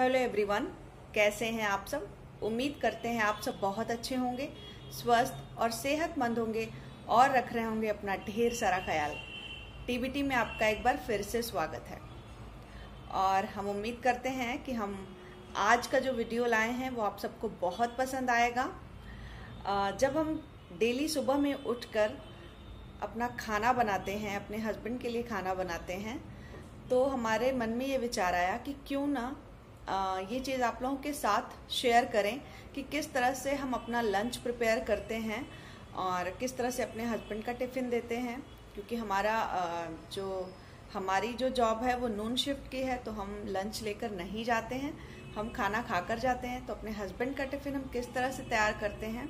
Hello everyone कैसे हैं आप सब उम्मीद करते हैं आप सब बहुत अच्छे होंगे स्वस्थ और सेहतमंद होंगे और रख रहे होंगे अपना ढेर सारा ख्याल टीबीटी में आपका एक बार फिर से स्वागत है और हम उम्मीद करते हैं कि हम आज का जो वीडियो लाए हैं वो आप सबको बहुत पसंद आएगा जब हम डेली सुबह में कर अपना खाना बनाते हैं अपने हस्बैंड के लिए खाना बनाते हैं तो हमारे मन में ये विचार आया कि क्यों ना ये चीज़ आप लोगों के साथ शेयर करें कि किस तरह से हम अपना लंच प्रिपेयर करते हैं और किस तरह से अपने हस्बैंड का टिफ़िन देते हैं क्योंकि हमारा जो हमारी जो जॉब है वो नून शिफ्ट की है तो हम लंच लेकर नहीं जाते हैं हम खाना खाकर जाते हैं तो अपने हस्बैंड का टिफ़िन हम किस तरह से तैयार करते हैं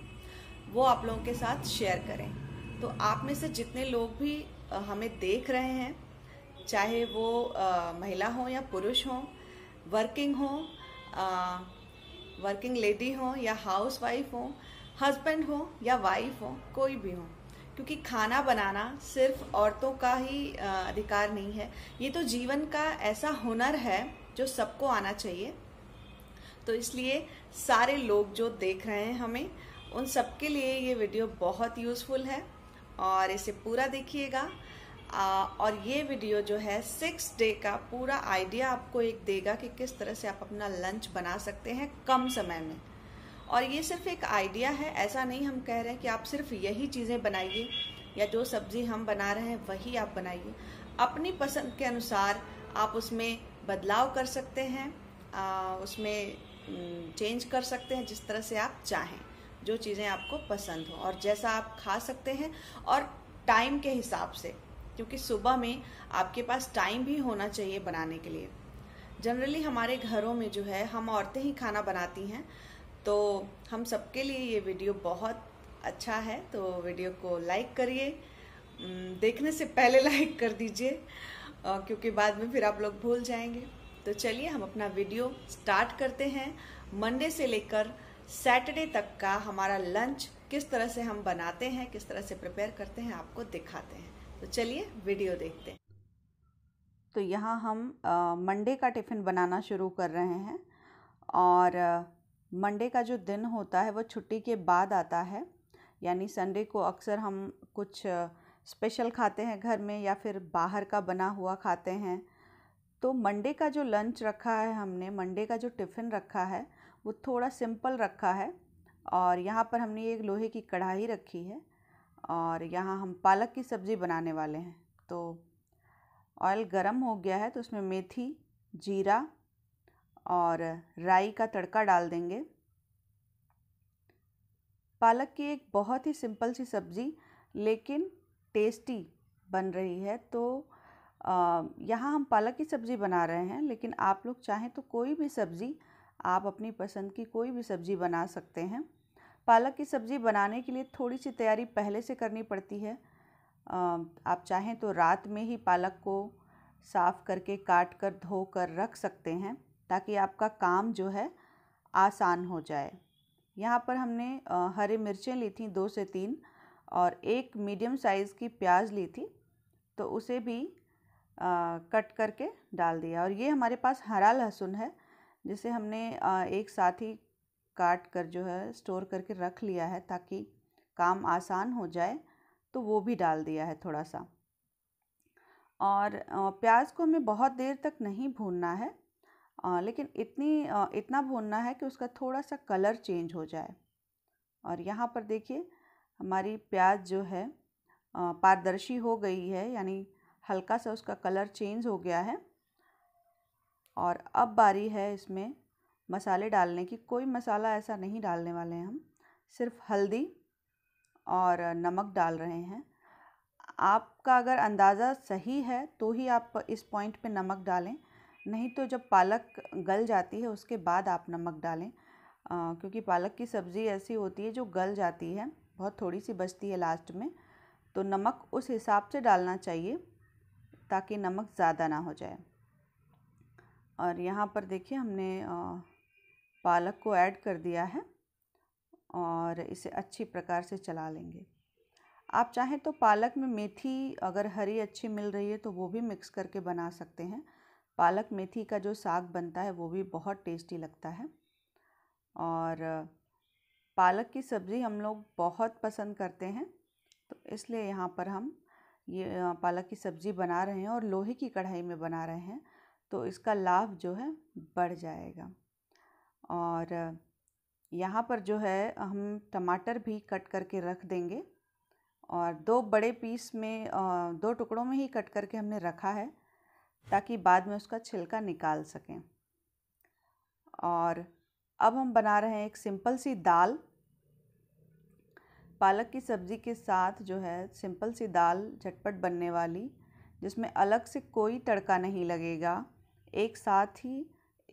वो आप लोगों के साथ शेयर करें तो आप में से जितने लोग भी हमें देख रहे हैं चाहे वो महिला हो या पुरुष हों वर्किंग हो वर्किंग लेडी हो या हाउस वाइफ हो हस्बैंड हो या वाइफ हो कोई भी हो क्योंकि खाना बनाना सिर्फ औरतों का ही अधिकार नहीं है ये तो जीवन का ऐसा हुनर है जो सबको आना चाहिए तो इसलिए सारे लोग जो देख रहे हैं हमें उन सबके लिए ये वीडियो बहुत यूज़फुल है और इसे पूरा देखिएगा आ, और ये वीडियो जो है सिक्स डे का पूरा आइडिया आपको एक देगा कि किस तरह से आप अपना लंच बना सकते हैं कम समय में और ये सिर्फ एक आइडिया है ऐसा नहीं हम कह रहे हैं कि आप सिर्फ यही चीज़ें बनाइए या जो सब्ज़ी हम बना रहे हैं वही आप बनाइए अपनी पसंद के अनुसार आप उसमें बदलाव कर सकते हैं आ, उसमें चेंज कर सकते हैं जिस तरह से आप चाहें जो चीज़ें आपको पसंद हो और जैसा आप खा सकते हैं और टाइम के हिसाब से क्योंकि सुबह में आपके पास टाइम भी होना चाहिए बनाने के लिए जनरली हमारे घरों में जो है हम औरतें ही खाना बनाती हैं तो हम सबके लिए ये वीडियो बहुत अच्छा है तो वीडियो को लाइक करिए देखने से पहले लाइक कर दीजिए क्योंकि बाद में फिर आप लोग भूल जाएंगे तो चलिए हम अपना वीडियो स्टार्ट करते हैं मंडे से लेकर सैटरडे तक का हमारा लंच किस तरह से हम बनाते हैं किस तरह से प्रिपेयर करते हैं आपको दिखाते हैं तो चलिए वीडियो देखते हैं तो यहाँ हम मंडे का टिफ़िन बनाना शुरू कर रहे हैं और मंडे का जो दिन होता है वो छुट्टी के बाद आता है यानी संडे को अक्सर हम कुछ स्पेशल खाते हैं घर में या फिर बाहर का बना हुआ खाते हैं तो मंडे का जो लंच रखा है हमने मंडे का जो टिफ़िन रखा है वो थोड़ा सिंपल रखा है और यहाँ पर हमने एक लोहे की कढ़ाई रखी है और यहाँ हम पालक की सब्ज़ी बनाने वाले हैं तो ऑयल गरम हो गया है तो उसमें मेथी जीरा और राई का तड़का डाल देंगे पालक की एक बहुत ही सिंपल सी सब्ज़ी लेकिन टेस्टी बन रही है तो यहाँ हम पालक की सब्ज़ी बना रहे हैं लेकिन आप लोग चाहें तो कोई भी सब्ज़ी आप अपनी पसंद की कोई भी सब्ज़ी बना सकते हैं पालक की सब्ज़ी बनाने के लिए थोड़ी सी तैयारी पहले से करनी पड़ती है आप चाहें तो रात में ही पालक को साफ़ करके काट कर धो कर रख सकते हैं ताकि आपका काम जो है आसान हो जाए यहाँ पर हमने हरी मिर्चें ली थी दो से तीन और एक मीडियम साइज़ की प्याज ली थी तो उसे भी आ, कट करके डाल दिया और ये हमारे पास हरा लहसुन है जिसे हमने आ, एक साथ ही काट कर जो है स्टोर करके रख लिया है ताकि काम आसान हो जाए तो वो भी डाल दिया है थोड़ा सा और प्याज को हमें बहुत देर तक नहीं भूनना है लेकिन इतनी इतना भूनना है कि उसका थोड़ा सा कलर चेंज हो जाए और यहाँ पर देखिए हमारी प्याज जो है पारदर्शी हो गई है यानी हल्का सा उसका कलर चेंज हो गया है और अब बारी है इसमें मसाले डालने की कोई मसाला ऐसा नहीं डालने वाले हैं हम सिर्फ हल्दी और नमक डाल रहे हैं आपका अगर अंदाज़ा सही है तो ही आप इस पॉइंट पे नमक डालें नहीं तो जब पालक गल जाती है उसके बाद आप नमक डालें आ, क्योंकि पालक की सब्ज़ी ऐसी होती है जो गल जाती है बहुत थोड़ी सी बचती है लास्ट में तो नमक उस हिसाब से डालना चाहिए ताकि नमक ज़्यादा ना हो जाए और यहाँ पर देखिए हमने आ, पालक को ऐड कर दिया है और इसे अच्छी प्रकार से चला लेंगे आप चाहें तो पालक में मेथी अगर हरी अच्छी मिल रही है तो वो भी मिक्स करके बना सकते हैं पालक मेथी का जो साग बनता है वो भी बहुत टेस्टी लगता है और पालक की सब्ज़ी हम लोग बहुत पसंद करते हैं तो इसलिए यहाँ पर हम ये पालक की सब्ज़ी बना रहे हैं और लोहे की कढ़ाई में बना रहे हैं तो इसका लाभ जो है बढ़ जाएगा और यहाँ पर जो है हम टमाटर भी कट करके रख देंगे और दो बड़े पीस में दो टुकड़ों में ही कट करके हमने रखा है ताकि बाद में उसका छिलका निकाल सकें और अब हम बना रहे हैं एक सिंपल सी दाल पालक की सब्ज़ी के साथ जो है सिंपल सी दाल झटपट बनने वाली जिसमें अलग से कोई तड़का नहीं लगेगा एक साथ ही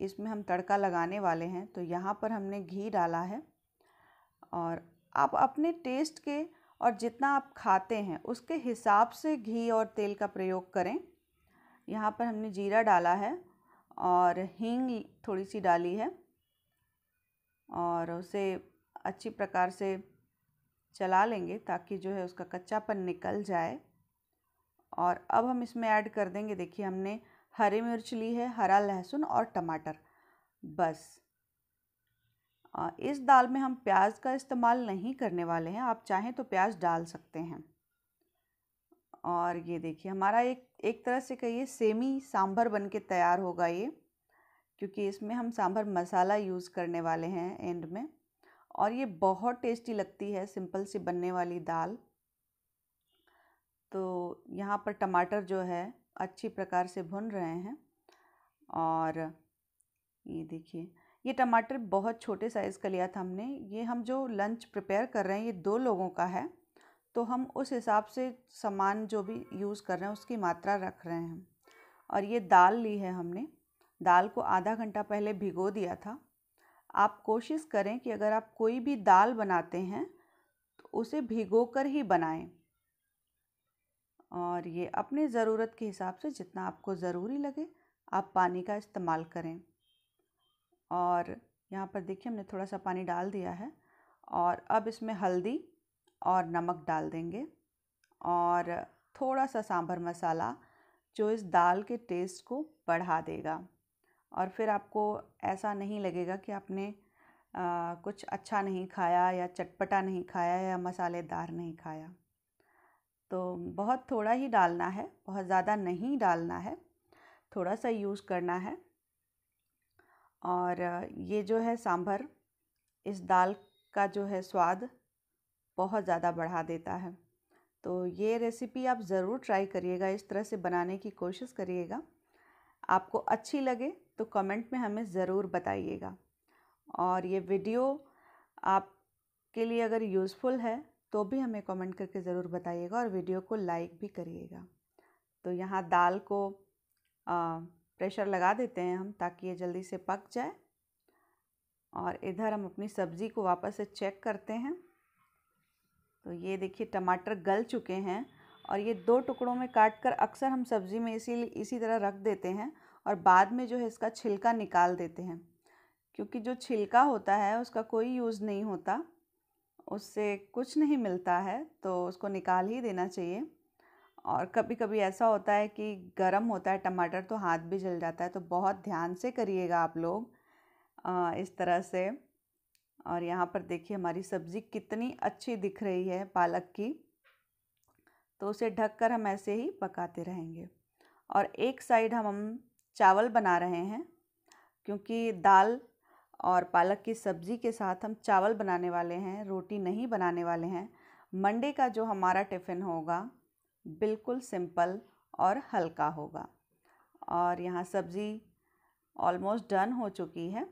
इसमें हम तड़का लगाने वाले हैं तो यहाँ पर हमने घी डाला है और आप अपने टेस्ट के और जितना आप खाते हैं उसके हिसाब से घी और तेल का प्रयोग करें यहाँ पर हमने जीरा डाला है और हींग थोड़ी सी डाली है और उसे अच्छी प्रकार से चला लेंगे ताकि जो है उसका कच्चापन निकल जाए और अब हम इसमें ऐड कर देंगे देखिए हमने हरी मिर्च ली है हरा लहसुन और टमाटर बस इस दाल में हम प्याज का इस्तेमाल नहीं करने वाले हैं आप चाहें तो प्याज डाल सकते हैं और ये देखिए हमारा एक एक तरह से कहिए सेमी सांभर बन के तैयार होगा ये क्योंकि इसमें हम सांभर मसाला यूज़ करने वाले हैं एंड में और ये बहुत टेस्टी लगती है सिंपल सी बनने वाली दाल तो यहाँ पर टमाटर जो है अच्छी प्रकार से भुन रहे हैं और ये देखिए ये टमाटर बहुत छोटे साइज़ का लिया था हमने ये हम जो लंच प्रिपेयर कर रहे हैं ये दो लोगों का है तो हम उस हिसाब से सामान जो भी यूज़ कर रहे हैं उसकी मात्रा रख रहे हैं और ये दाल ली है हमने दाल को आधा घंटा पहले भिगो दिया था आप कोशिश करें कि अगर आप कोई भी दाल बनाते हैं तो उसे भिगो कर ही बनाएं और ये अपने ज़रूरत के हिसाब से जितना आपको ज़रूरी लगे आप पानी का इस्तेमाल करें और यहाँ पर देखिए हमने थोड़ा सा पानी डाल दिया है और अब इसमें हल्दी और नमक डाल देंगे और थोड़ा सा सांभर मसाला जो इस दाल के टेस्ट को बढ़ा देगा और फिर आपको ऐसा नहीं लगेगा कि आपने आ, कुछ अच्छा नहीं खाया या चटपटा नहीं खाया या मसालेदार नहीं खाया तो बहुत थोड़ा ही डालना है बहुत ज़्यादा नहीं डालना है थोड़ा सा यूज़ करना है और ये जो है सांभर इस दाल का जो है स्वाद बहुत ज़्यादा बढ़ा देता है तो ये रेसिपी आप ज़रूर ट्राई करिएगा इस तरह से बनाने की कोशिश करिएगा आपको अच्छी लगे तो कमेंट में हमें ज़रूर बताइएगा और ये वीडियो आपके लिए अगर यूज़फुल है तो भी हमें कमेंट करके ज़रूर बताइएगा और वीडियो को लाइक भी करिएगा तो यहाँ दाल को आ, प्रेशर लगा देते हैं हम ताकि ये जल्दी से पक जाए और इधर हम अपनी सब्ज़ी को वापस से चेक करते हैं तो ये देखिए टमाटर गल चुके हैं और ये दो टुकड़ों में काट कर अक्सर हम सब्ज़ी में इसी इसी तरह रख देते हैं और बाद में जो है इसका छिलका निकाल देते हैं क्योंकि जो छिलका होता है उसका कोई यूज़ नहीं होता उससे कुछ नहीं मिलता है तो उसको निकाल ही देना चाहिए और कभी कभी ऐसा होता है कि गर्म होता है टमाटर तो हाथ भी जल जाता है तो बहुत ध्यान से करिएगा आप लोग इस तरह से और यहाँ पर देखिए हमारी सब्ज़ी कितनी अच्छी दिख रही है पालक की तो उसे ढककर हम ऐसे ही पकाते रहेंगे और एक साइड हम हम चावल बना रहे हैं क्योंकि दाल और पालक की सब्ज़ी के साथ हम चावल बनाने वाले हैं रोटी नहीं बनाने वाले हैं मंडे का जो हमारा टिफ़िन होगा बिल्कुल सिंपल और हल्का होगा और यहाँ सब्ज़ी ऑलमोस्ट डन हो चुकी है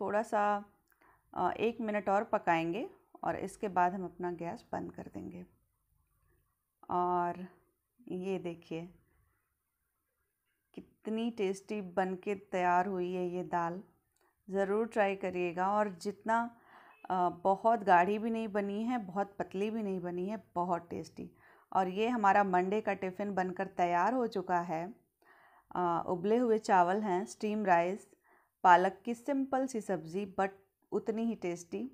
थोड़ा सा एक मिनट और पकाएंगे और इसके बाद हम अपना गैस बंद कर देंगे और ये देखिए कितनी टेस्टी बन के तैयार हुई है ये दाल ज़रूर ट्राई करिएगा और जितना बहुत गाढ़ी भी नहीं बनी है बहुत पतली भी नहीं बनी है बहुत टेस्टी और ये हमारा मंडे का टिफ़िन बनकर तैयार हो चुका है आ, उबले हुए चावल हैं स्टीम राइस पालक की सिंपल सी सब्ज़ी बट उतनी ही टेस्टी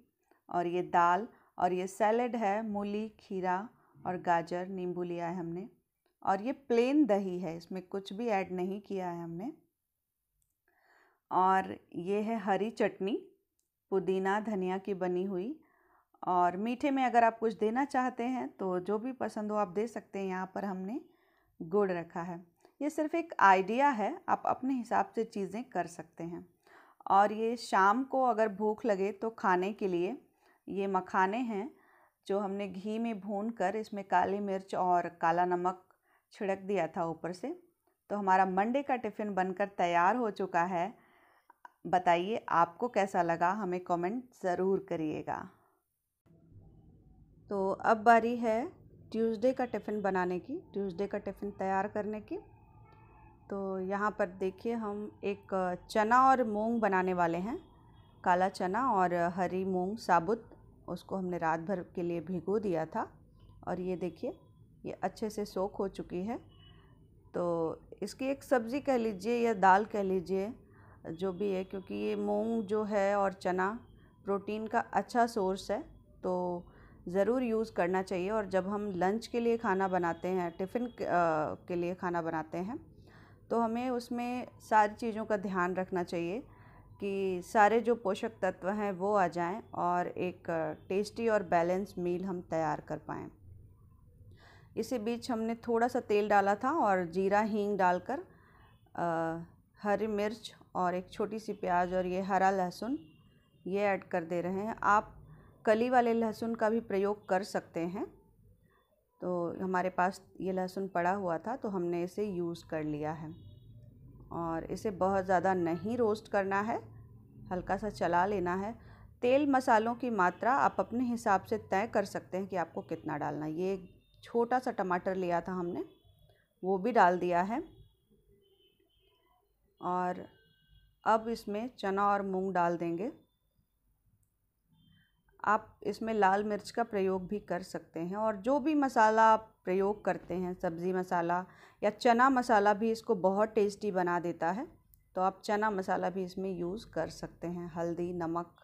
और ये दाल और ये सैलेड है मूली खीरा और गाजर नींबू लिया है हमने और ये प्लेन दही है इसमें कुछ भी ऐड नहीं किया है हमने और ये है हरी चटनी पुदीना धनिया की बनी हुई और मीठे में अगर आप कुछ देना चाहते हैं तो जो भी पसंद हो आप दे सकते हैं यहाँ पर हमने गुड़ रखा है ये सिर्फ एक आइडिया है आप अपने हिसाब से चीज़ें कर सकते हैं और ये शाम को अगर भूख लगे तो खाने के लिए ये मखाने हैं जो हमने घी में भून कर इसमें काली मिर्च और काला नमक छिड़क दिया था ऊपर से तो हमारा मंडे का टिफ़िन बनकर तैयार हो चुका है बताइए आपको कैसा लगा हमें कमेंट ज़रूर करिएगा तो अब बारी है ट्यूसडे का टिफ़िन बनाने की ट्यूसडे का टिफ़िन तैयार करने की तो यहाँ पर देखिए हम एक चना और मूंग बनाने वाले हैं काला चना और हरी मूंग साबुत उसको हमने रात भर के लिए भिगो दिया था और ये देखिए ये अच्छे से सोख हो चुकी है तो इसकी एक सब्ज़ी कह लीजिए या दाल कह लीजिए जो भी है क्योंकि ये मूंग जो है और चना प्रोटीन का अच्छा सोर्स है तो ज़रूर यूज़ करना चाहिए और जब हम लंच के लिए खाना बनाते हैं टिफ़िन के लिए खाना बनाते हैं तो हमें उसमें सारी चीज़ों का ध्यान रखना चाहिए कि सारे जो पोषक तत्व हैं वो आ जाएं और एक टेस्टी और बैलेंस मील हम तैयार कर पाएँ इसी बीच हमने थोड़ा सा तेल डाला था और जीरा हींग डालकर हरी मिर्च और एक छोटी सी प्याज और ये हरा लहसुन ये ऐड कर दे रहे हैं आप कली वाले लहसुन का भी प्रयोग कर सकते हैं तो हमारे पास ये लहसुन पड़ा हुआ था तो हमने इसे यूज़ कर लिया है और इसे बहुत ज़्यादा नहीं रोस्ट करना है हल्का सा चला लेना है तेल मसालों की मात्रा आप अपने हिसाब से तय कर सकते हैं कि आपको कितना डालना ये छोटा सा टमाटर लिया था हमने वो भी डाल दिया है और अब इसमें चना और मूंग डाल देंगे आप इसमें लाल मिर्च का प्रयोग भी कर सकते हैं और जो भी मसाला आप प्रयोग करते हैं सब्ज़ी मसाला या चना मसाला भी इसको बहुत टेस्टी बना देता है तो आप चना मसाला भी इसमें यूज़ कर सकते हैं हल्दी नमक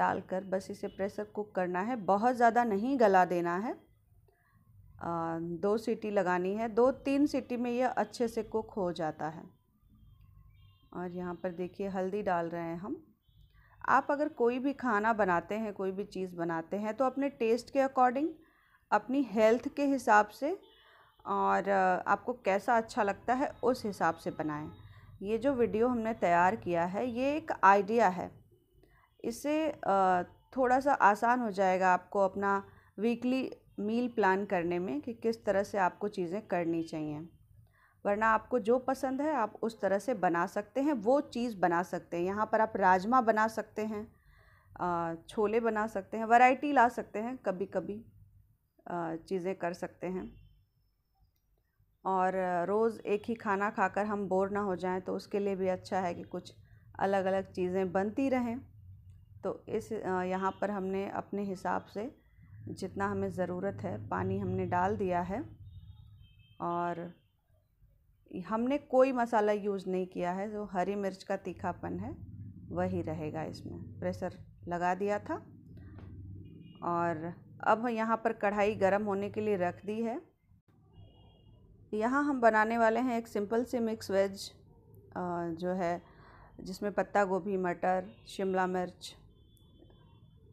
डालकर बस इसे प्रेशर कुक करना है बहुत ज़्यादा नहीं गला देना है आ, दो सीटी लगानी है दो तीन सीटी में यह अच्छे से कुक हो जाता है और यहाँ पर देखिए हल्दी डाल रहे हैं हम आप अगर कोई भी खाना बनाते हैं कोई भी चीज़ बनाते हैं तो अपने टेस्ट के अकॉर्डिंग अपनी हेल्थ के हिसाब से और आपको कैसा अच्छा लगता है उस हिसाब से बनाएं ये जो वीडियो हमने तैयार किया है ये एक आइडिया है इससे थोड़ा सा आसान हो जाएगा आपको अपना वीकली मील प्लान करने में कि किस तरह से आपको चीज़ें करनी चाहिए वरना आपको जो पसंद है आप उस तरह से बना सकते हैं वो चीज़ बना सकते हैं यहाँ पर आप राजमा बना सकते हैं छोले बना सकते हैं वैरायटी ला सकते हैं कभी कभी चीज़ें कर सकते हैं और रोज़ एक ही खाना खाकर हम बोर ना हो जाएं तो उसके लिए भी अच्छा है कि कुछ अलग अलग चीज़ें बनती रहें तो इस यहाँ पर हमने अपने हिसाब से जितना हमें ज़रूरत है पानी हमने डाल दिया है और हमने कोई मसाला यूज़ नहीं किया है जो हरी मिर्च का तीखापन है वही रहेगा इसमें प्रेशर लगा दिया था और अब यहाँ पर कढ़ाई गर्म होने के लिए रख दी है यहाँ हम बनाने वाले हैं एक सिंपल सी मिक्स वेज जो है जिसमें पत्ता गोभी मटर शिमला मिर्च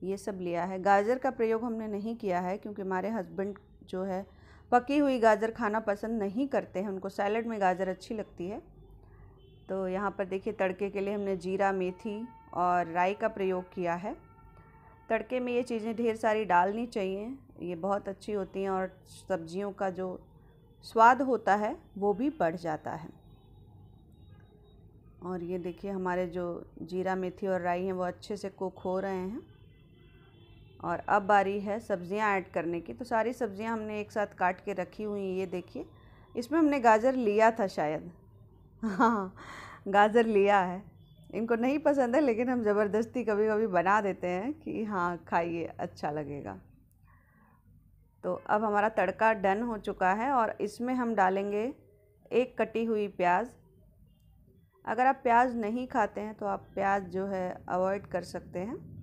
ये सब लिया है गाजर का प्रयोग हमने नहीं किया है क्योंकि हमारे हस्बैंड जो है पकी हुई गाजर खाना पसंद नहीं करते हैं उनको सैलड में गाजर अच्छी लगती है तो यहाँ पर देखिए तड़के के लिए हमने जीरा मेथी और राई का प्रयोग किया है तड़के में ये चीज़ें ढेर सारी डालनी चाहिए ये बहुत अच्छी होती हैं और सब्जियों का जो स्वाद होता है वो भी बढ़ जाता है और ये देखिए हमारे जो जीरा मेथी और राई हैं वो अच्छे से कुक हो रहे हैं और अब बारी है सब्ज़ियाँ ऐड करने की तो सारी सब्ज़ियाँ हमने एक साथ काट के रखी हुई हैं ये देखिए इसमें हमने गाजर लिया था शायद हाँ गाजर लिया है इनको नहीं पसंद है लेकिन हम ज़बरदस्ती कभी कभी बना देते हैं कि हाँ खाइए अच्छा लगेगा तो अब हमारा तड़का डन हो चुका है और इसमें हम डालेंगे एक कटी हुई प्याज अगर आप प्याज नहीं खाते हैं तो आप प्याज जो है अवॉइड कर सकते हैं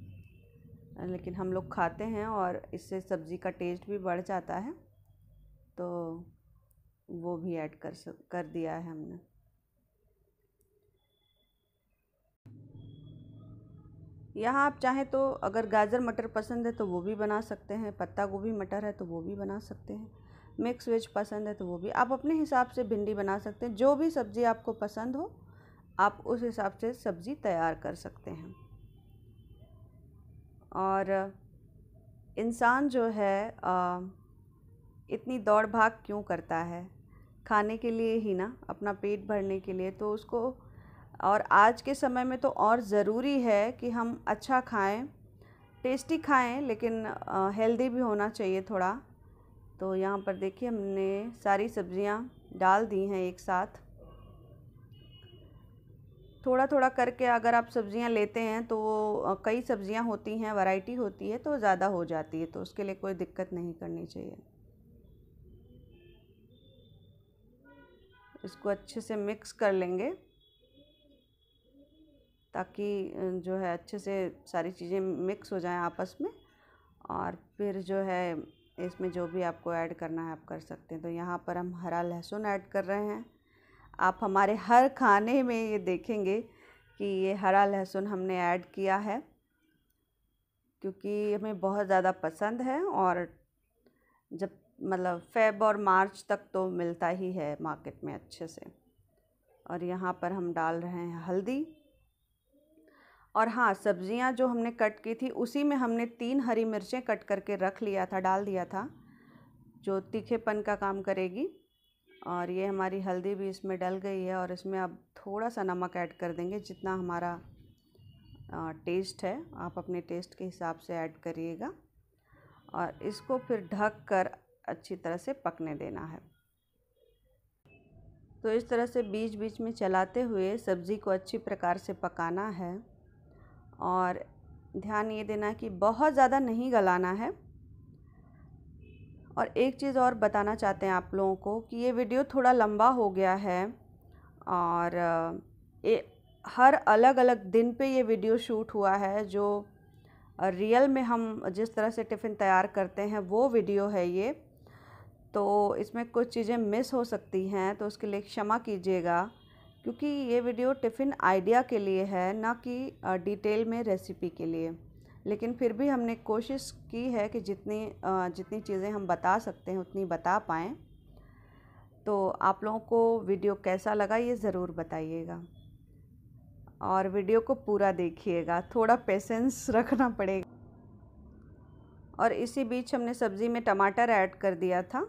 लेकिन हम लोग खाते हैं और इससे सब्ज़ी का टेस्ट भी बढ़ जाता है तो वो भी ऐड कर सक कर दिया है हमने यहाँ आप चाहें तो अगर गाजर मटर पसंद है तो वो भी बना सकते हैं पत्ता गोभी मटर है तो वो भी बना सकते हैं मिक्स वेज पसंद है तो वो भी आप अपने हिसाब से भिंडी बना सकते हैं जो भी सब्ज़ी आपको पसंद हो आप उस हिसाब से सब्ज़ी तैयार कर सकते हैं और इंसान जो है इतनी दौड़ भाग क्यों करता है खाने के लिए ही ना अपना पेट भरने के लिए तो उसको और आज के समय में तो और ज़रूरी है कि हम अच्छा खाएं टेस्टी खाएं लेकिन हेल्दी भी होना चाहिए थोड़ा तो यहाँ पर देखिए हमने सारी सब्ज़ियाँ डाल दी हैं एक साथ थोड़ा थोड़ा करके अगर आप सब्ज़ियाँ लेते हैं तो कई सब्ज़ियाँ होती हैं वैरायटी होती है तो ज़्यादा हो जाती है तो उसके लिए कोई दिक्कत नहीं करनी चाहिए इसको अच्छे से मिक्स कर लेंगे ताकि जो है अच्छे से सारी चीज़ें मिक्स हो जाएं आपस में और फिर जो है इसमें जो भी आपको ऐड करना है आप कर सकते हैं तो यहाँ पर हम हरा लहसुन ऐड कर रहे हैं आप हमारे हर खाने में ये देखेंगे कि ये हरा लहसुन हमने ऐड किया है क्योंकि हमें बहुत ज़्यादा पसंद है और जब मतलब फेब और मार्च तक तो मिलता ही है मार्केट में अच्छे से और यहाँ पर हम डाल रहे हैं हल्दी और हाँ सब्जियाँ जो हमने कट की थी उसी में हमने तीन हरी मिर्चें कट करके रख लिया था डाल दिया था जो तीखेपन का काम करेगी और ये हमारी हल्दी भी इसमें डल गई है और इसमें अब थोड़ा सा नमक ऐड कर देंगे जितना हमारा टेस्ट है आप अपने टेस्ट के हिसाब से ऐड करिएगा और इसको फिर ढक कर अच्छी तरह से पकने देना है तो इस तरह से बीच बीच में चलाते हुए सब्ज़ी को अच्छी प्रकार से पकाना है और ध्यान ये देना कि बहुत ज़्यादा नहीं गलाना है और एक चीज़ और बताना चाहते हैं आप लोगों को कि ये वीडियो थोड़ा लंबा हो गया है और ए, हर अलग अलग दिन पे ये वीडियो शूट हुआ है जो रियल में हम जिस तरह से टिफ़िन तैयार करते हैं वो वीडियो है ये तो इसमें कुछ चीज़ें मिस हो सकती हैं तो उसके लिए क्षमा कीजिएगा क्योंकि ये वीडियो टिफ़िन आइडिया के लिए है ना कि डिटेल में रेसिपी के लिए लेकिन फिर भी हमने कोशिश की है कि जितनी जितनी चीज़ें हम बता सकते हैं उतनी बता पाएँ तो आप लोगों को वीडियो कैसा लगा ये ज़रूर बताइएगा और वीडियो को पूरा देखिएगा थोड़ा पेशेंस रखना पड़ेगा और इसी बीच हमने सब्ज़ी में टमाटर ऐड कर दिया था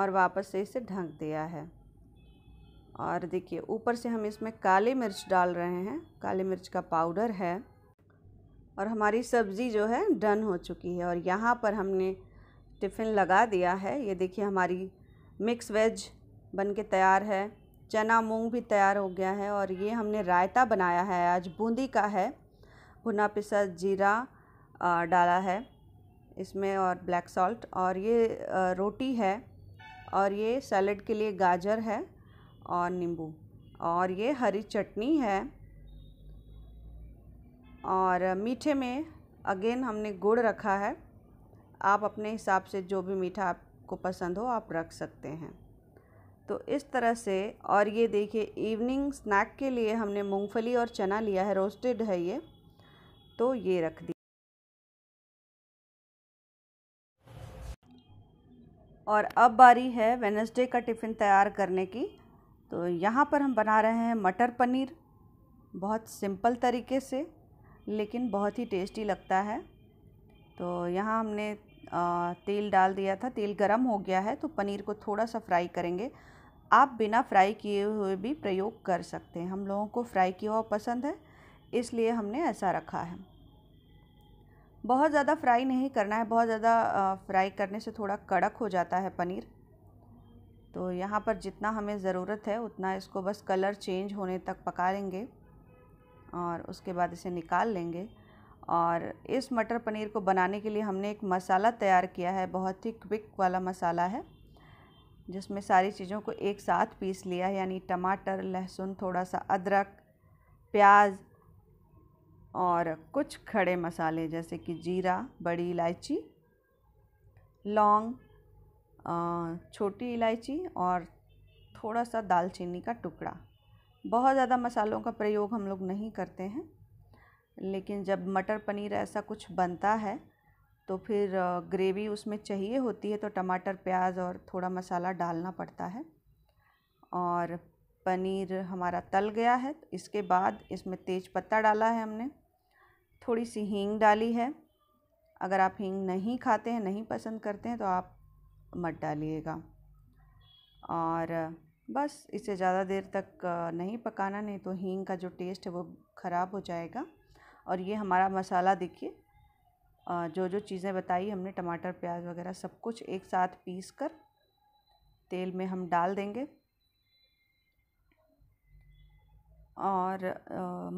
और वापस से इसे ढक दिया है और देखिए ऊपर से हम इसमें काली मिर्च डाल रहे हैं काली मिर्च का पाउडर है और हमारी सब्ज़ी जो है डन हो चुकी है और यहाँ पर हमने टिफ़िन लगा दिया है ये देखिए हमारी मिक्स वेज बन के तैयार है चना मूंग भी तैयार हो गया है और ये हमने रायता बनाया है आज बूंदी का है भुना पिसा जीरा डाला है इसमें और ब्लैक सॉल्ट और ये रोटी है और ये सैलड के लिए गाजर है और नींबू और ये हरी चटनी है और मीठे में अगेन हमने गुड़ रखा है आप अपने हिसाब से जो भी मीठा आपको पसंद हो आप रख सकते हैं तो इस तरह से और ये देखिए इवनिंग स्नैक के लिए हमने मूंगफली और चना लिया है रोस्टेड है ये तो ये रख दी और अब बारी है वेनसडे का टिफ़िन तैयार करने की तो यहाँ पर हम बना रहे हैं मटर पनीर बहुत सिंपल तरीके से लेकिन बहुत ही टेस्टी लगता है तो यहाँ हमने तेल डाल दिया था तेल गरम हो गया है तो पनीर को थोड़ा सा फ्राई करेंगे आप बिना फ्राई किए हुए भी प्रयोग कर सकते हैं हम लोगों को फ्राई किया हुआ पसंद है इसलिए हमने ऐसा रखा है बहुत ज़्यादा फ्राई नहीं करना है बहुत ज़्यादा फ्राई करने से थोड़ा कड़क हो जाता है पनीर तो यहाँ पर जितना हमें ज़रूरत है उतना इसको बस कलर चेंज होने तक पका लेंगे और उसके बाद इसे निकाल लेंगे और इस मटर पनीर को बनाने के लिए हमने एक मसाला तैयार किया है बहुत ही क्विक वाला मसाला है जिसमें सारी चीज़ों को एक साथ पीस लिया है यानी टमाटर लहसुन थोड़ा सा अदरक प्याज और कुछ खड़े मसाले जैसे कि जीरा बड़ी इलायची लौंग छोटी इलायची और थोड़ा सा दालचीनी का टुकड़ा बहुत ज़्यादा मसालों का प्रयोग हम लोग नहीं करते हैं लेकिन जब मटर पनीर ऐसा कुछ बनता है तो फिर ग्रेवी उसमें चाहिए होती है तो टमाटर प्याज और थोड़ा मसाला डालना पड़ता है और पनीर हमारा तल गया है इसके बाद इसमें तेज पत्ता डाला है हमने थोड़ी सी हींग डाली है अगर आप हींग नहीं खाते हैं नहीं पसंद करते हैं तो आप मत डालिएगा और बस इसे ज़्यादा देर तक नहीं पकाना नहीं तो हींग का जो टेस्ट है वो ख़राब हो जाएगा और ये हमारा मसाला देखिए जो जो चीज़ें बताई हमने टमाटर प्याज वगैरह सब कुछ एक साथ पीस कर तेल में हम डाल देंगे और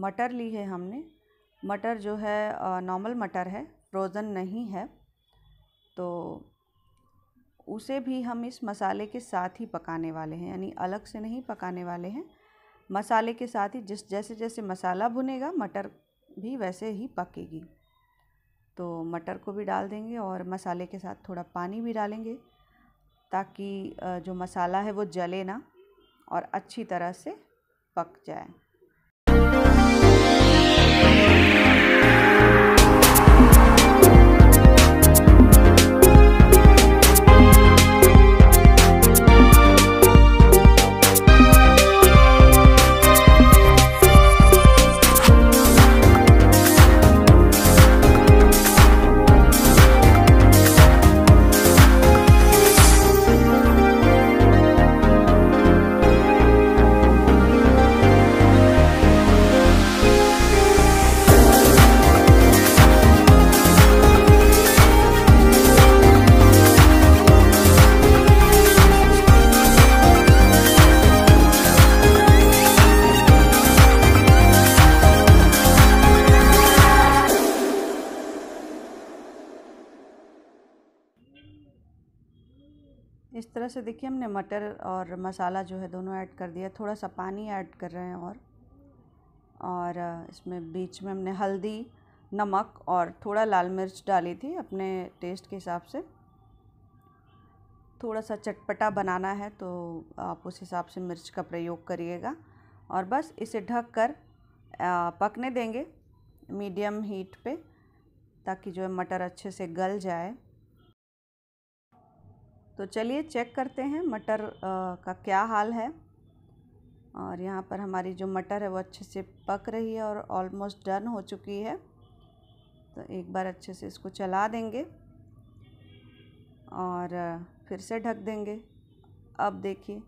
मटर ली है हमने मटर जो है नॉर्मल मटर है फ्रोज़न नहीं है तो उसे भी हम इस मसाले के साथ ही पकाने वाले हैं यानी अलग से नहीं पकाने वाले हैं मसाले के साथ ही जिस जैसे जैसे मसाला भुनेगा मटर भी वैसे ही पकेगी तो मटर को भी डाल देंगे और मसाले के साथ थोड़ा पानी भी डालेंगे ताकि जो मसाला है वो जले ना और अच्छी तरह से पक जाए से देखिए हमने मटर और मसाला जो है दोनों ऐड कर दिया थोड़ा सा पानी ऐड कर रहे हैं और और इसमें बीच में हमने हल्दी नमक और थोड़ा लाल मिर्च डाली थी अपने टेस्ट के हिसाब से थोड़ा सा चटपटा बनाना है तो आप उस हिसाब से मिर्च का प्रयोग करिएगा और बस इसे ढक कर पकने देंगे मीडियम हीट पे ताकि जो है मटर अच्छे से गल जाए तो चलिए चेक करते हैं मटर का क्या हाल है और यहाँ पर हमारी जो मटर है वो अच्छे से पक रही है और ऑलमोस्ट डन हो चुकी है तो एक बार अच्छे से इसको चला देंगे और फिर से ढक देंगे अब देखिए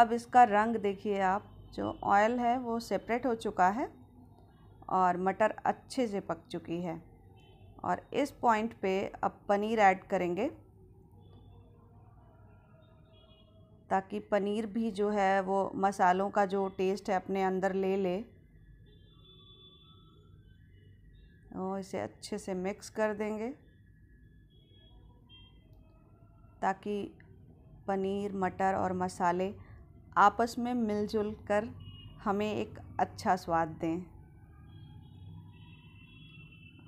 अब इसका रंग देखिए आप जो ऑयल है वो सेपरेट हो चुका है और मटर अच्छे से पक चुकी है और इस पॉइंट पे अब पनीर ऐड करेंगे ताकि पनीर भी जो है वो मसालों का जो टेस्ट है अपने अंदर ले ले और इसे अच्छे से मिक्स कर देंगे ताकि पनीर मटर और मसाले आपस में मिलजुल कर हमें एक अच्छा स्वाद दें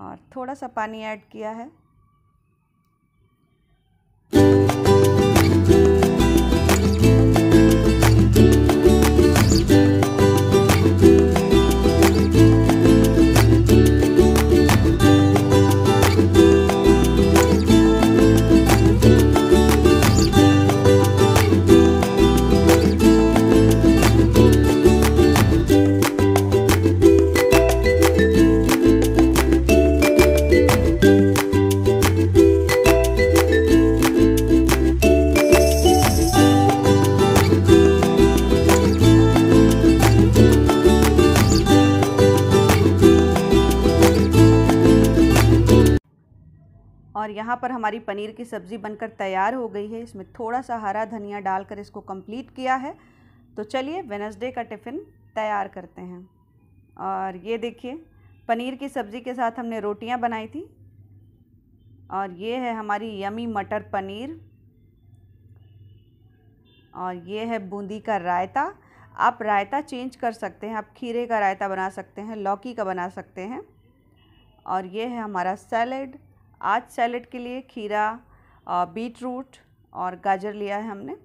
और थोड़ा सा पानी ऐड किया है हमारी पनीर की सब्ज़ी बनकर तैयार हो गई है इसमें थोड़ा सा हरा धनिया डालकर इसको कंप्लीट किया है तो चलिए वेनसडे का टिफ़िन तैयार करते हैं और ये देखिए पनीर की सब्ज़ी के साथ हमने रोटियां बनाई थी और ये है हमारी यमी मटर पनीर और ये है बूंदी का रायता आप रायता चेंज कर सकते हैं आप खीरे का रायता बना सकते हैं लौकी का बना सकते हैं और ये है हमारा सैलड आज सैलड के लिए खीरा बीट रूट और गाजर लिया है हमने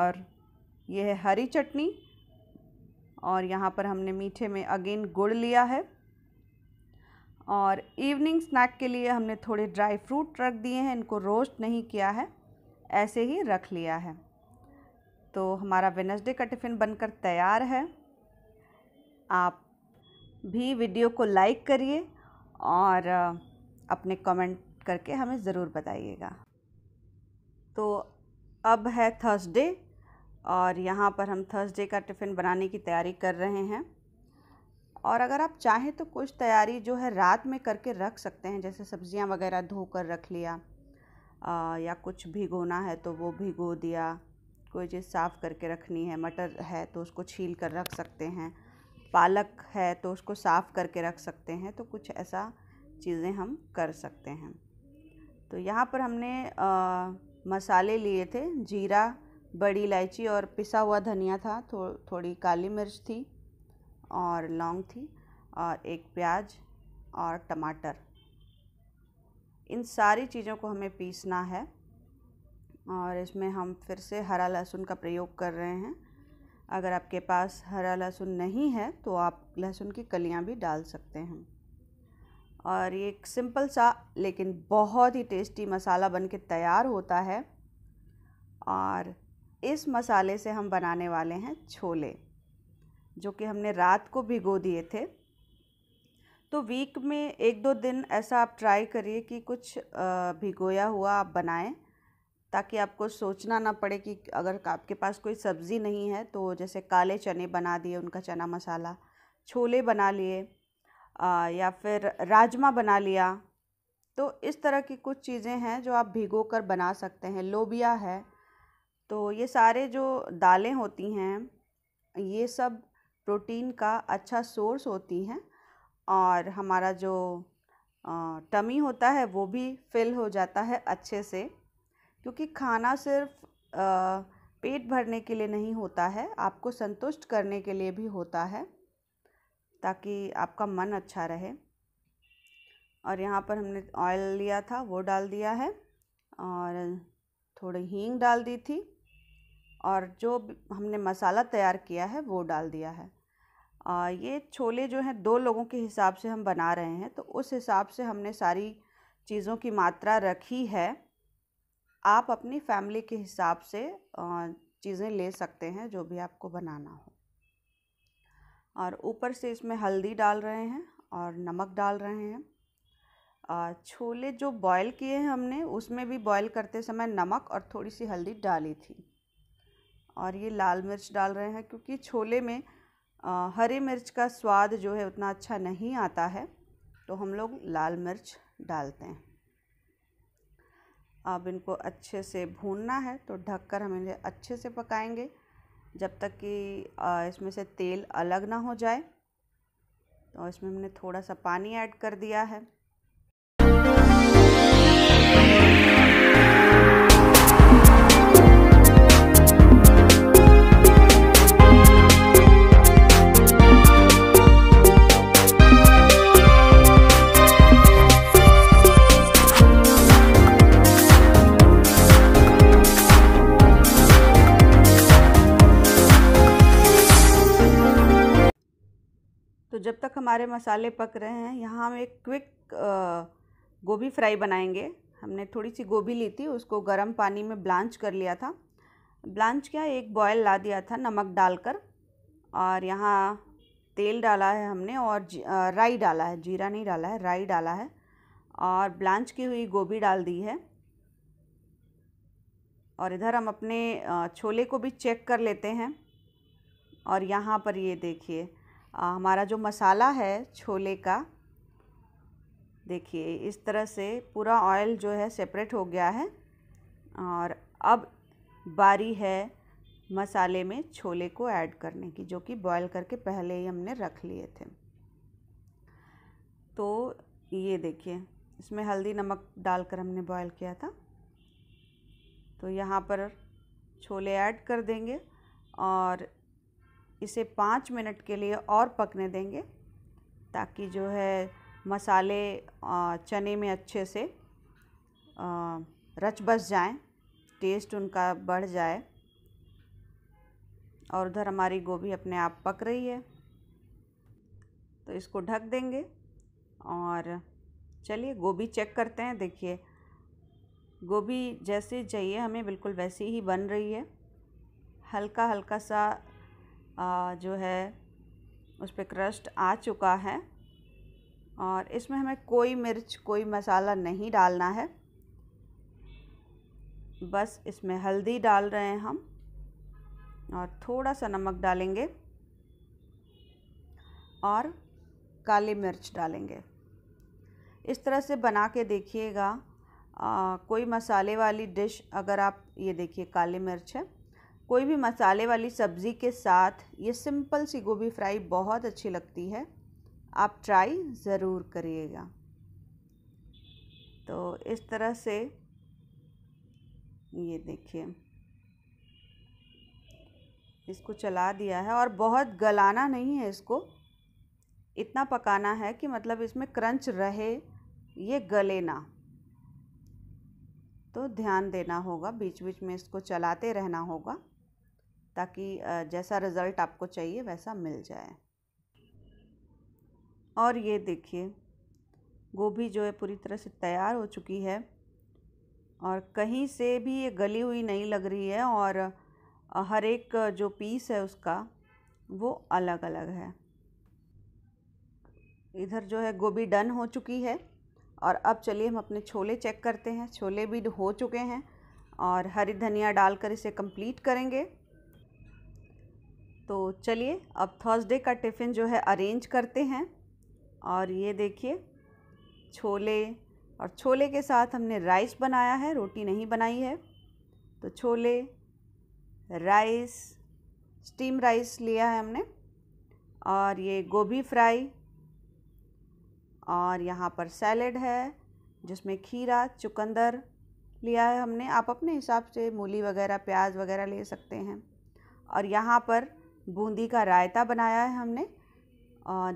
और ये है हरी चटनी और यहाँ पर हमने मीठे में अगेन गुड़ लिया है और इवनिंग स्नैक के लिए हमने थोड़े ड्राई फ्रूट रख दिए हैं इनको रोस्ट नहीं किया है ऐसे ही रख लिया है तो हमारा वेनसडे का टिफ़िन बनकर तैयार है आप भी वीडियो को लाइक करिए और अपने कमेंट करके हमें ज़रूर बताइएगा तो अब है थर्सडे और यहाँ पर हम थर्सडे का टिफ़िन बनाने की तैयारी कर रहे हैं और अगर आप चाहें तो कुछ तैयारी जो है रात में करके रख सकते हैं जैसे सब्ज़ियाँ वगैरह धो कर रख लिया आ, या कुछ भिगोना है तो वो भिगो दिया कोई चीज़ साफ़ करके रखनी है मटर है तो उसको छील कर रख सकते हैं पालक है तो उसको साफ़ करके रख सकते हैं तो कुछ ऐसा चीज़ें हम कर सकते हैं तो यहाँ पर हमने आ, मसाले लिए थे जीरा बड़ी इलायची और पिसा हुआ धनिया था थो, थोड़ी काली मिर्च थी और लौंग थी और एक प्याज और टमाटर इन सारी चीज़ों को हमें पीसना है और इसमें हम फिर से हरा लहसुन का प्रयोग कर रहे हैं अगर आपके पास हरा लहसुन नहीं है तो आप लहसुन की कलियां भी डाल सकते हैं और ये एक सिंपल सा लेकिन बहुत ही टेस्टी मसाला बन के तैयार होता है और इस मसाले से हम बनाने वाले हैं छोले जो कि हमने रात को भिगो दिए थे तो वीक में एक दो दिन ऐसा आप ट्राई करिए कि कुछ भिगोया हुआ आप बनाएं ताकि आपको सोचना ना पड़े कि अगर आपके पास कोई सब्ज़ी नहीं है तो जैसे काले चने बना दिए उनका चना मसाला छोले बना लिए आ, या फिर राजमा बना लिया तो इस तरह की कुछ चीज़ें हैं जो आप भिगो कर बना सकते हैं लोबिया है तो ये सारे जो दालें होती हैं ये सब प्रोटीन का अच्छा सोर्स होती हैं और हमारा जो टमी होता है वो भी फिल हो जाता है अच्छे से क्योंकि खाना सिर्फ पेट भरने के लिए नहीं होता है आपको संतुष्ट करने के लिए भी होता है ताकि आपका मन अच्छा रहे और यहाँ पर हमने ऑयल लिया था वो डाल दिया है और थोड़ी हींग डाल दी थी और जो हमने मसाला तैयार किया है वो डाल दिया है आ, ये छोले जो हैं दो लोगों के हिसाब से हम बना रहे हैं तो उस हिसाब से हमने सारी चीज़ों की मात्रा रखी है आप अपनी फैमिली के हिसाब से चीज़ें ले सकते हैं जो भी आपको बनाना हो और ऊपर से इसमें हल्दी डाल रहे हैं और नमक डाल रहे हैं छोले जो बॉयल किए हैं हमने उसमें भी बॉयल करते समय नमक और थोड़ी सी हल्दी डाली थी और ये लाल मिर्च डाल रहे हैं क्योंकि छोले में हरे मिर्च का स्वाद जो है उतना अच्छा नहीं आता है तो हम लोग लाल मिर्च डालते हैं अब इनको अच्छे से भूनना है तो ढककर हम इन्हें अच्छे से पकाएंगे जब तक कि इसमें से तेल अलग ना हो जाए तो इसमें हमने थोड़ा सा पानी ऐड कर दिया है जब तक हमारे मसाले पक रहे हैं यहाँ हम एक क्विक गोभी फ्राई बनाएंगे हमने थोड़ी सी गोभी ली थी उसको गर्म पानी में ब्लांच कर लिया था ब्लांच क्या एक बॉयल ला दिया था नमक डालकर और यहाँ तेल डाला है हमने और राई डाला है जीरा नहीं डाला है राई डाला है और ब्लांच की हुई गोभी डाल दी है और इधर हम अपने छोले को भी चेक कर लेते हैं और यहाँ पर ये देखिए आ, हमारा जो मसाला है छोले का देखिए इस तरह से पूरा ऑयल जो है सेपरेट हो गया है और अब बारी है मसाले में छोले को ऐड करने की जो कि बॉईल करके पहले ही हमने रख लिए थे तो ये देखिए इसमें हल्दी नमक डालकर हमने बॉईल किया था तो यहाँ पर छोले ऐड कर देंगे और इसे पाँच मिनट के लिए और पकने देंगे ताकि जो है मसाले चने में अच्छे से रच बस जाएं टेस्ट उनका बढ़ जाए और उधर हमारी गोभी अपने आप पक रही है तो इसको ढक देंगे और चलिए गोभी चेक करते हैं देखिए गोभी जैसे चाहिए हमें बिल्कुल वैसी ही बन रही है हल्का हल्का सा जो है उस पर क्रस्ट आ चुका है और इसमें हमें कोई मिर्च कोई मसाला नहीं डालना है बस इसमें हल्दी डाल रहे हैं हम और थोड़ा सा नमक डालेंगे और काली मिर्च डालेंगे इस तरह से बना के देखिएगा कोई मसाले वाली डिश अगर आप ये देखिए काली मिर्च है कोई भी मसाले वाली सब्ज़ी के साथ ये सिंपल सी गोभी फ्राई बहुत अच्छी लगती है आप ट्राई ज़रूर करिएगा तो इस तरह से ये देखिए इसको चला दिया है और बहुत गलाना नहीं है इसको इतना पकाना है कि मतलब इसमें क्रंच रहे ये गले ना तो ध्यान देना होगा बीच बीच में इसको चलाते रहना होगा ताकि जैसा रिज़ल्ट आपको चाहिए वैसा मिल जाए और ये देखिए गोभी जो है पूरी तरह से तैयार हो चुकी है और कहीं से भी ये गली हुई नहीं लग रही है और हर एक जो पीस है उसका वो अलग अलग है इधर जो है गोभी डन हो चुकी है और अब चलिए हम अपने छोले चेक करते हैं छोले भी हो चुके हैं और हरी धनिया डालकर इसे कंप्लीट करेंगे तो चलिए अब थर्सडे का टिफ़िन जो है अरेंज करते हैं और ये देखिए छोले और छोले के साथ हमने राइस बनाया है रोटी नहीं बनाई है तो छोले राइस स्टीम राइस लिया है हमने और ये गोभी फ्राई और यहाँ पर सैलेड है जिसमें खीरा चुकंदर लिया है हमने आप अपने हिसाब से मूली वगैरह प्याज वगैरह ले सकते हैं और यहाँ पर बूंदी का रायता बनाया है हमने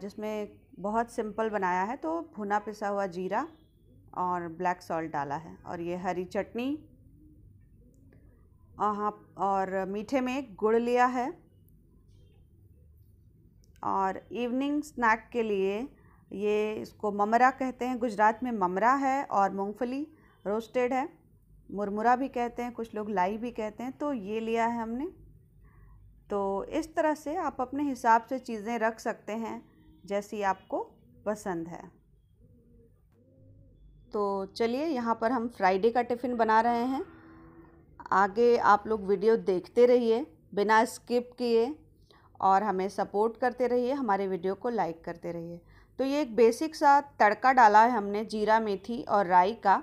जिसमें बहुत सिंपल बनाया है तो भुना पिसा हुआ जीरा और ब्लैक सॉल्ट डाला है और ये हरी चटनी हाँ और मीठे में गुड़ लिया है और इवनिंग स्नैक के लिए ये इसको ममरा कहते हैं गुजरात में ममरा है और मूंगफली रोस्टेड है मुरमुरा भी कहते हैं कुछ लोग लाई भी कहते हैं तो ये लिया है हमने तो इस तरह से आप अपने हिसाब से चीज़ें रख सकते हैं जैसी आपको पसंद है तो चलिए यहाँ पर हम फ्राइडे का टिफ़िन बना रहे हैं आगे आप लोग वीडियो देखते रहिए बिना स्किप किए और हमें सपोर्ट करते रहिए हमारे वीडियो को लाइक करते रहिए तो ये एक बेसिक सा तड़का डाला है हमने जीरा मेथी और राई का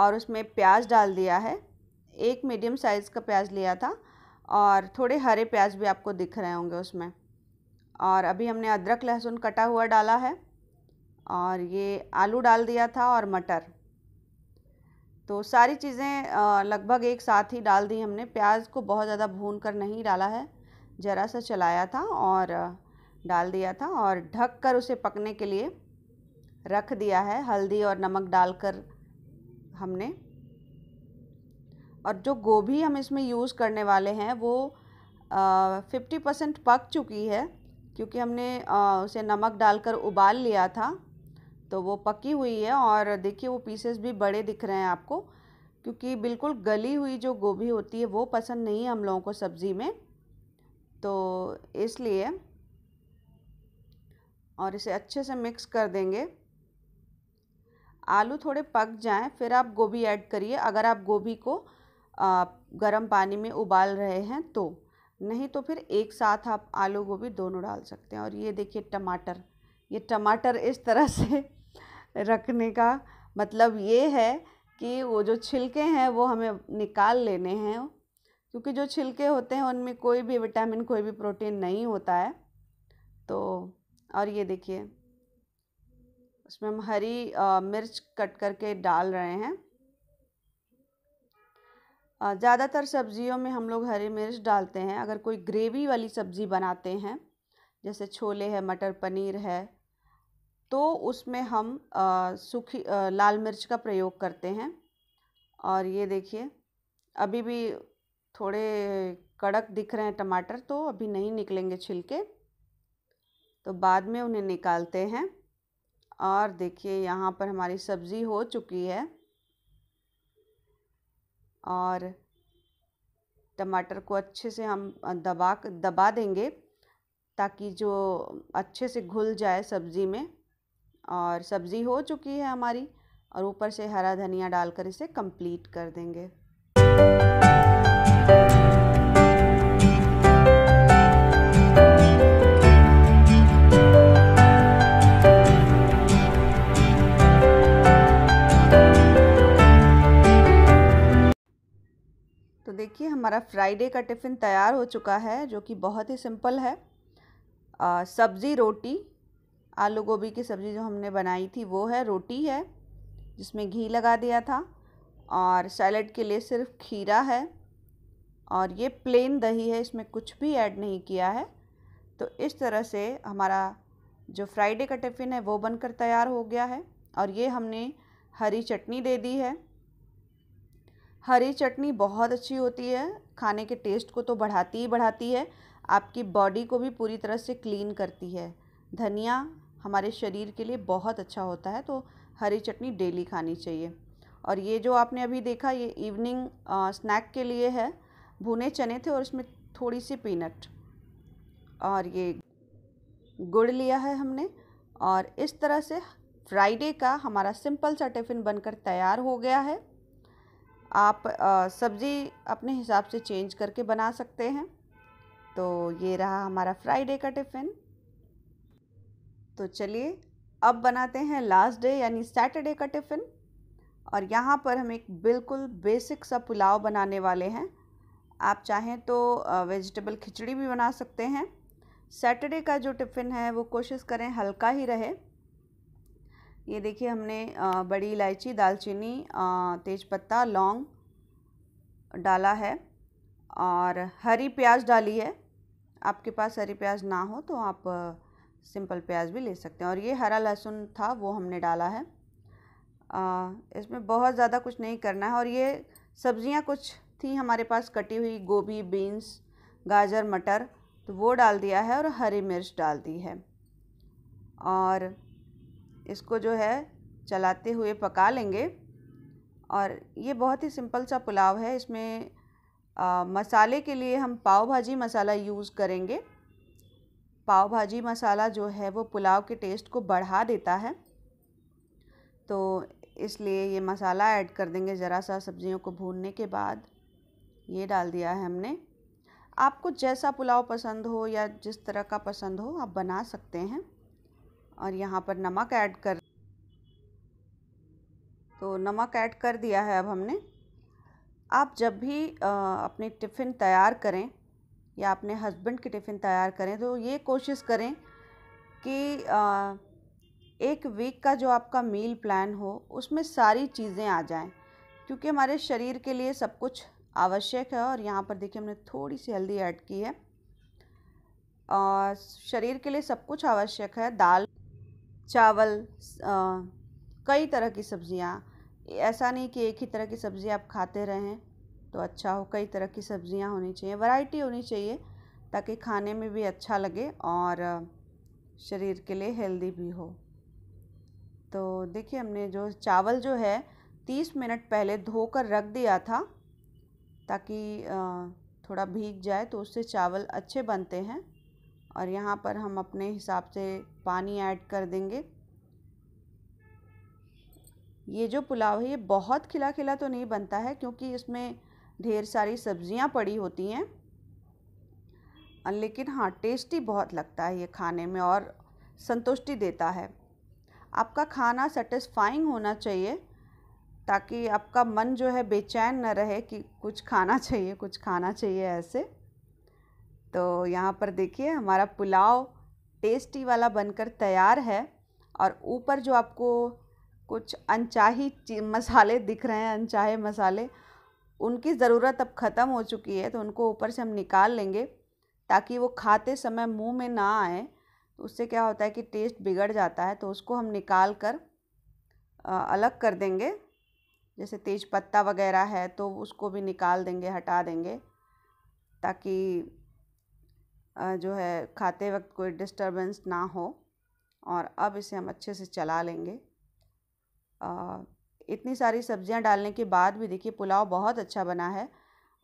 और उसमें प्याज डाल दिया है एक मीडियम साइज़ का प्याज लिया था और थोड़े हरे प्याज भी आपको दिख रहे होंगे उसमें और अभी हमने अदरक लहसुन कटा हुआ डाला है और ये आलू डाल दिया था और मटर तो सारी चीज़ें लगभग एक साथ ही डाल दी हमने प्याज को बहुत ज़्यादा भून कर नहीं डाला है ज़रा सा चलाया था और डाल दिया था और ढक कर उसे पकने के लिए रख दिया है हल्दी और नमक डालकर हमने और जो गोभी हम इसमें यूज़ करने वाले हैं वो फिफ्टी परसेंट पक चुकी है क्योंकि हमने आ, उसे नमक डालकर उबाल लिया था तो वो पकी हुई है और देखिए वो पीसेस भी बड़े दिख रहे हैं आपको क्योंकि बिल्कुल गली हुई जो गोभी होती है वो पसंद नहीं है हम लोगों को सब्ज़ी में तो इसलिए और इसे अच्छे से मिक्स कर देंगे आलू थोड़े पक जाएं फिर आप गोभी ऐड करिए अगर आप गोभी को गर्म पानी में उबाल रहे हैं तो नहीं तो फिर एक साथ आप आलू गोभी दोनों डाल सकते हैं और ये देखिए टमाटर ये टमाटर इस तरह से रखने का मतलब ये है कि वो जो छिलके हैं वो हमें निकाल लेने हैं क्योंकि जो छिलके होते हैं उनमें कोई भी विटामिन कोई भी प्रोटीन नहीं होता है तो और ये देखिए उसमें हम हरी आ, मिर्च कट करके डाल रहे हैं ज़्यादातर सब्जियों में हम लोग हरी मिर्च डालते हैं अगर कोई ग्रेवी वाली सब्ज़ी बनाते हैं जैसे छोले है मटर पनीर है तो उसमें हम सूखी लाल मिर्च का प्रयोग करते हैं और ये देखिए अभी भी थोड़े कड़क दिख रहे हैं टमाटर तो अभी नहीं निकलेंगे छिलके तो बाद में उन्हें निकालते हैं और देखिए यहाँ पर हमारी सब्ज़ी हो चुकी है और टमाटर को अच्छे से हम दबा दबा देंगे ताकि जो अच्छे से घुल जाए सब्ज़ी में और सब्ज़ी हो चुकी है हमारी और ऊपर से हरा धनिया डालकर इसे कंप्लीट कर देंगे देखिए हमारा फ्राइडे का टिफ़िन तैयार हो चुका है जो कि बहुत ही सिंपल है सब्ज़ी रोटी आलू गोभी की सब्ज़ी जो हमने बनाई थी वो है रोटी है जिसमें घी लगा दिया था और सैलड के लिए सिर्फ खीरा है और ये प्लेन दही है इसमें कुछ भी ऐड नहीं किया है तो इस तरह से हमारा जो फ्राइडे का टिफ़िन है वो बनकर तैयार हो गया है और ये हमने हरी चटनी दे दी है हरी चटनी बहुत अच्छी होती है खाने के टेस्ट को तो बढ़ाती ही बढ़ाती है आपकी बॉडी को भी पूरी तरह से क्लीन करती है धनिया हमारे शरीर के लिए बहुत अच्छा होता है तो हरी चटनी डेली खानी चाहिए और ये जो आपने अभी देखा ये इवनिंग स्नैक के लिए है भुने चने थे और इसमें थोड़ी सी पीनट और ये गुड़ लिया है हमने और इस तरह से फ्राइडे का हमारा सिंपल सा टिफ़िन बनकर तैयार हो गया है आप सब्ज़ी अपने हिसाब से चेंज करके बना सकते हैं तो ये रहा हमारा फ्राइडे का टिफ़िन तो चलिए अब बनाते हैं लास्ट डे यानी सैटरडे का टिफ़िन और यहाँ पर हम एक बिल्कुल बेसिक सा पुलाव बनाने वाले हैं आप चाहें तो वेजिटेबल खिचड़ी भी बना सकते हैं सैटरडे का जो टिफ़िन है वो कोशिश करें हल्का ही रहे ये देखिए हमने बड़ी इलायची दालचीनी तेज़पत्ता लौंग डाला है और हरी प्याज डाली है आपके पास हरी प्याज ना हो तो आप सिंपल प्याज भी ले सकते हैं और ये हरा लहसुन था वो हमने डाला है इसमें बहुत ज़्यादा कुछ नहीं करना है और ये सब्जियां कुछ थी हमारे पास कटी हुई गोभी बीन्स गाजर मटर तो वो डाल दिया है और हरी मिर्च डाल दी है और इसको जो है चलाते हुए पका लेंगे और ये बहुत ही सिंपल सा पुलाव है इसमें आ, मसाले के लिए हम पाव भाजी मसाला यूज़ करेंगे पाव भाजी मसाला जो है वो पुलाव के टेस्ट को बढ़ा देता है तो इसलिए ये मसाला ऐड कर देंगे ज़रा सा सब्जियों को भूनने के बाद ये डाल दिया है हमने आपको जैसा पुलाव पसंद हो या जिस तरह का पसंद हो आप बना सकते हैं और यहाँ पर नमक ऐड कर तो नमक ऐड कर दिया है अब हमने आप जब भी अपने टिफ़िन तैयार करें या अपने हस्बैंड की टिफ़िन तैयार करें तो ये कोशिश करें कि एक वीक का जो आपका मील प्लान हो उसमें सारी चीज़ें आ जाएं क्योंकि हमारे शरीर के लिए सब कुछ आवश्यक है और यहाँ पर देखिए हमने थोड़ी सी हल्दी ऐड की है और शरीर के लिए सब कुछ आवश्यक है दाल चावल कई तरह की सब्ज़ियाँ ऐसा नहीं कि एक ही तरह की सब्ज़ी आप खाते रहें तो अच्छा हो कई तरह की सब्ज़ियाँ होनी चाहिए वैरायटी होनी चाहिए ताकि खाने में भी अच्छा लगे और शरीर के लिए हेल्दी भी हो तो देखिए हमने जो चावल जो है तीस मिनट पहले धोकर रख दिया था ताकि थोड़ा भीग जाए तो उससे चावल अच्छे बनते हैं और यहाँ पर हम अपने हिसाब से पानी ऐड कर देंगे ये जो पुलाव है ये बहुत खिला खिला तो नहीं बनता है क्योंकि इसमें ढेर सारी सब्जियाँ पड़ी होती हैं लेकिन हाँ टेस्टी बहुत लगता है ये खाने में और संतुष्टि देता है आपका खाना सेटिस्फाइंग होना चाहिए ताकि आपका मन जो है बेचैन न रहे कि कुछ खाना चाहिए कुछ खाना चाहिए ऐसे तो यहाँ पर देखिए हमारा पुलाव टेस्टी वाला बनकर तैयार है और ऊपर जो आपको कुछ अनचाही मसाले दिख रहे हैं अनचाहे मसाले उनकी ज़रूरत अब ख़त्म हो चुकी है तो उनको ऊपर से हम निकाल लेंगे ताकि वो खाते समय मुंह में ना आए तो उससे क्या होता है कि टेस्ट बिगड़ जाता है तो उसको हम निकाल कर अलग कर देंगे जैसे तेज़पत्ता वगैरह है तो उसको भी निकाल देंगे हटा देंगे ताकि जो है खाते वक्त कोई डिस्टरबेंस ना हो और अब इसे हम अच्छे से चला लेंगे इतनी सारी सब्जियां डालने के बाद भी देखिए पुलाव बहुत अच्छा बना है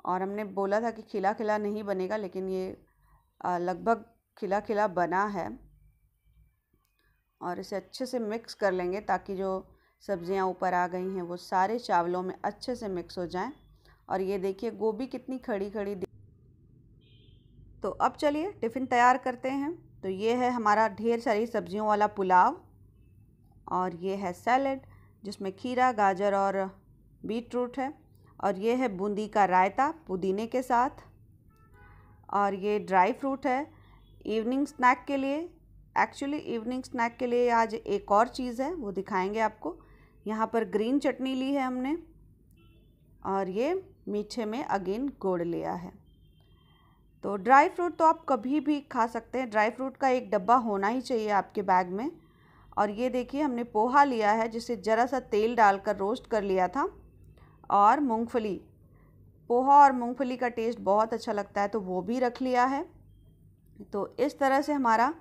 और हमने बोला था कि खिला खिला नहीं बनेगा लेकिन ये लगभग खिला खिला बना है और इसे अच्छे से मिक्स कर लेंगे ताकि जो सब्जियां ऊपर आ गई हैं वो सारे चावलों में अच्छे से मिक्स हो जाएं और ये देखिए गोभी कितनी खड़ी खड़ी तो अब चलिए टिफ़िन तैयार करते हैं तो ये है हमारा ढेर सारी सब्जियों वाला पुलाव और ये है सैलड जिसमें खीरा गाजर और बीट रूट है और ये है बूंदी का रायता पुदीने के साथ और ये ड्राई फ्रूट है इवनिंग स्नैक के लिए एक्चुअली इवनिंग स्नैक के लिए आज एक और चीज़ है वो दिखाएंगे आपको यहाँ पर ग्रीन चटनी ली है हमने और ये मीठे में अगेन गुड़ लिया है तो ड्राई फ्रूट तो आप कभी भी खा सकते हैं ड्राई फ्रूट का एक डब्बा होना ही चाहिए आपके बैग में और ये देखिए हमने पोहा लिया है जिसे ज़रा सा तेल डालकर रोस्ट कर लिया था और मूंगफली पोहा और मूंगफली का टेस्ट बहुत अच्छा लगता है तो वो भी रख लिया है तो इस तरह से हमारा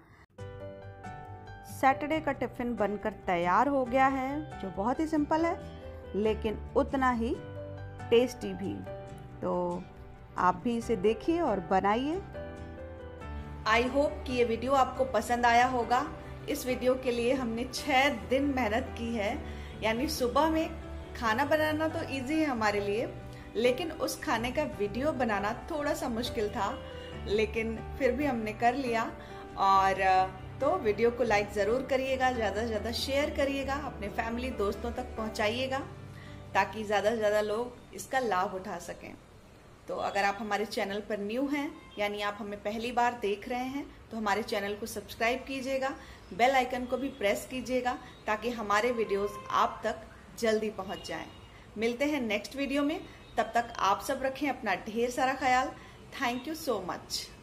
सैटरडे का टिफ़िन बनकर तैयार हो गया है जो बहुत ही सिंपल है लेकिन उतना ही टेस्टी भी तो आप भी इसे देखिए और बनाइए आई होप कि ये वीडियो आपको पसंद आया होगा इस वीडियो के लिए हमने छः दिन मेहनत की है यानी सुबह में खाना बनाना तो इजी है हमारे लिए लेकिन उस खाने का वीडियो बनाना थोड़ा सा मुश्किल था लेकिन फिर भी हमने कर लिया और तो वीडियो को लाइक ज़रूर करिएगा ज़्यादा से ज़्यादा शेयर करिएगा अपने फैमिली दोस्तों तक पहुँचाइएगा ताकि ज़्यादा से ज़्यादा लोग इसका लाभ उठा सकें तो अगर आप हमारे चैनल पर न्यू हैं यानी आप हमें पहली बार देख रहे हैं तो हमारे चैनल को सब्सक्राइब कीजिएगा बेल आइकन को भी प्रेस कीजिएगा ताकि हमारे वीडियोस आप तक जल्दी पहुंच जाएं। मिलते हैं नेक्स्ट वीडियो में तब तक आप सब रखें अपना ढेर सारा ख्याल थैंक यू सो मच